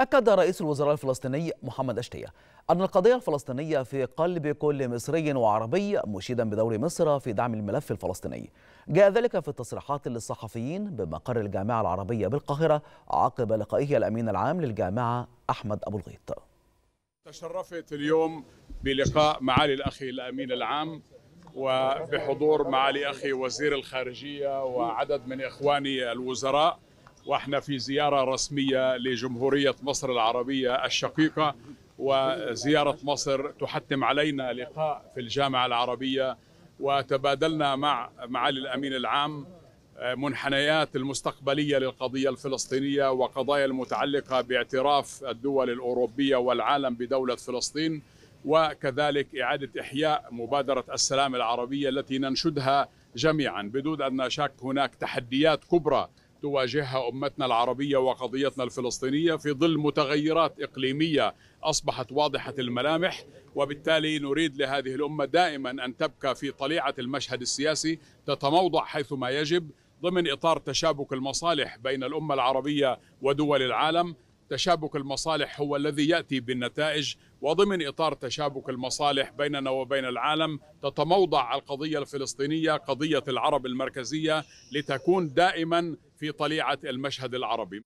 أكد رئيس الوزراء الفلسطيني محمد أشتية أن القضية الفلسطينية في قلب كل مصري وعربي مشيدا بدور مصر في دعم الملف الفلسطيني جاء ذلك في التصريحات للصحفيين بمقر الجامعة العربية بالقاهرة عقب لقائه الأمين العام للجامعة أحمد أبو الغيط تشرفت اليوم بلقاء معالي الأخي الأمين العام وبحضور معالي أخي وزير الخارجية وعدد من إخواني الوزراء واحنا في زيارة رسمية لجمهورية مصر العربية الشقيقة وزيارة مصر تحتم علينا لقاء في الجامعة العربية وتبادلنا مع معالي الأمين العام منحنيات المستقبلية للقضية الفلسطينية وقضايا المتعلقة باعتراف الدول الأوروبية والعالم بدولة فلسطين وكذلك إعادة إحياء مبادرة السلام العربية التي ننشدها جميعا بدون أن نشك هناك تحديات كبرى تواجهها امتنا العربيه وقضيتنا الفلسطينيه في ظل متغيرات اقليميه اصبحت واضحه الملامح وبالتالي نريد لهذه الامه دائما ان تبقى في طليعه المشهد السياسي تتموضع حيثما يجب ضمن اطار تشابك المصالح بين الامه العربيه ودول العالم تشابك المصالح هو الذي ياتي بالنتائج وضمن اطار تشابك المصالح بيننا وبين العالم تتموضع القضيه الفلسطينيه قضيه العرب المركزيه لتكون دائما في طليعة المشهد العربي